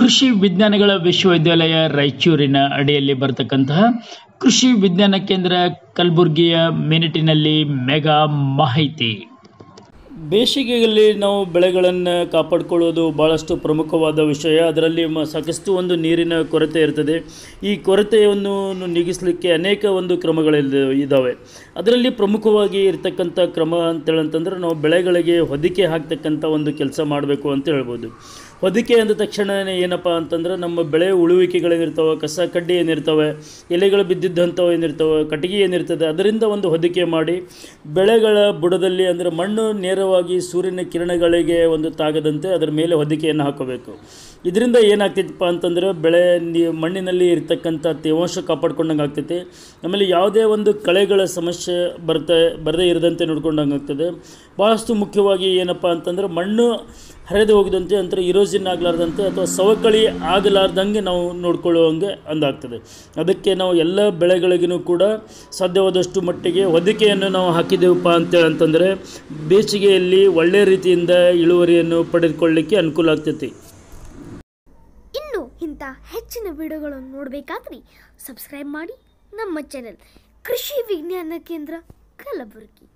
ಕೃಷಿ ವಿಜ್ಞಾನಗಳ ವಿಶ್ವವಿದ್ಯಾಲಯ ರಾಯಚೂರಿನ ಅಡಿಯಲ್ಲಿ ಬರತಕ್ಕಂತಹ ಕೃಷಿ ವಿಜ್ಞಾನ ಕೇಂದ್ರ ಕಲಬುರಗಿಯ ಮಿನಿಟಿನಲ್ಲಿ ಮೆಗಾ ಮಾಹಿತಿ ಬೇಸಿಗೆಯಲ್ಲಿ ನಾವು ಬೆಳೆಗಳನ್ನು ಕಾಪಾಡಿಕೊಳ್ಳೋದು ಭಾಳಷ್ಟು ಪ್ರಮುಖವಾದ ವಿಷಯ ಅದರಲ್ಲಿ ಮ ಸಾಕಷ್ಟು ಒಂದು ನೀರಿನ ಕೊರತೆ ಇರ್ತದೆ ಈ ಕೊರತೆಯನ್ನು ನೀಗಿಸಲಿಕ್ಕೆ ಅನೇಕ ಒಂದು ಕ್ರಮಗಳಿದ ಇದ್ದಾವೆ ಅದರಲ್ಲಿ ಪ್ರಮುಖವಾಗಿ ಇರತಕ್ಕಂಥ ಕ್ರಮ ಅಂತೇಳಂತಂದ್ರೆ ನಾವು ಬೆಳೆಗಳಿಗೆ ಹೊದಿಕೆ ಹಾಕ್ತಕ್ಕಂಥ ಒಂದು ಕೆಲಸ ಮಾಡಬೇಕು ಅಂತ ಹೇಳ್ಬೋದು ಹೊದಿಕೆ ಅಂದ ತಕ್ಷಣ ಏನಪ್ಪ ಅಂತಂದ್ರೆ ನಮ್ಮ ಬೆಳೆ ಉಳುವಿಕೆಗಳೇನಿರ್ತವೆ ಕಸ ಕಡ್ಡಿ ಏನಿರ್ತವೆ ಎಲೆಗಳು ಬಿದ್ದಿದ್ದಂಥವು ಏನಿರ್ತವೆ ಕಟ್ಟಿಗೆ ಏನಿರ್ತದೆ ಅದರಿಂದ ಒಂದು ಹೊದಿಕೆ ಮಾಡಿ ಬೆಳೆಗಳ ಬುಡದಲ್ಲಿ ಅಂದರೆ ಮಣ್ಣು ನೇರ ನೇರವಾಗಿ ಸೂರ್ಯನ ಕಿರಣಗಳಿಗೆ ಒಂದು ತಾಗದಂತೆ ಅದರ ಮೇಲೆ ಹೊದಿಕೆಯನ್ನು ಹಾಕೋಬೇಕು ಇದರಿಂದ ಏನಾಗ್ತೈತಪ್ಪ ಅಂತಂದರೆ ಬೆಳೆ ಮಣ್ಣಿನಲ್ಲಿ ಇರ್ತಕ್ಕಂಥ ತೇವಾಂಶ ಕಾಪಾಡ್ಕೊಂಡಂಗೆ ಆಗ್ತೈತಿ ಆಮೇಲೆ ಯಾವುದೇ ಒಂದು ಕಳೆಗಳ ಸಮಸ್ಯೆ ಬರ್ತಾ ಬರದೇ ಇರದಂತೆ ನೋಡ್ಕೊಂಡಂಗೆ ಆಗ್ತದೆ ಭಾಳಷ್ಟು ಮುಖ್ಯವಾಗಿ ಏನಪ್ಪ ಅಂತಂದರೆ ಮಣ್ಣು ಹರಿದು ಹೋಗದಂತೆ ನಂತರ ಇರೋಜಿನ್ ಆಗಲಾರ್ದಂತೆ ಅಥವಾ ಸವಕಳಿ ಆಗಲಾರ್ದಂಗೆ ನಾವು ಹಂಗೆ ಅಂದಾಗ್ತದೆ ಅದಕ್ಕೆ ನಾವು ಎಲ್ಲ ಬೆಳೆಗಳಿಗೂ ಕೂಡ ಸಾಧ್ಯವಾದಷ್ಟು ಮಟ್ಟಿಗೆ ಹೊದಿಕೆಯನ್ನು ನಾವು ಹಾಕಿದ್ದೇವಪ್ಪ ಅಂತೇಳಿ ಅಂತಂದರೆ ಬೇಸಿಗೆಯಲ್ಲಿ ಒಳ್ಳೆಯ ರೀತಿಯಿಂದ ಇಳುವರಿಯನ್ನು ಪಡೆದುಕೊಳ್ಳಿಕ್ಕೆ ಅನುಕೂಲ ಆಗ್ತೈತಿ ಇನ್ನು ಇಂಥ ಹೆಚ್ಚಿನ ವಿಡಿಯೋಗಳನ್ನು ನೋಡಬೇಕಾದ್ರೆ ಸಬ್ಸ್ಕ್ರೈಬ್ ಮಾಡಿ ನಮ್ಮ ಚಾನೆಲ್ ಕೃಷಿ ವಿಜ್ಞಾನ ಕೇಂದ್ರ ಕಲಬುರಗಿ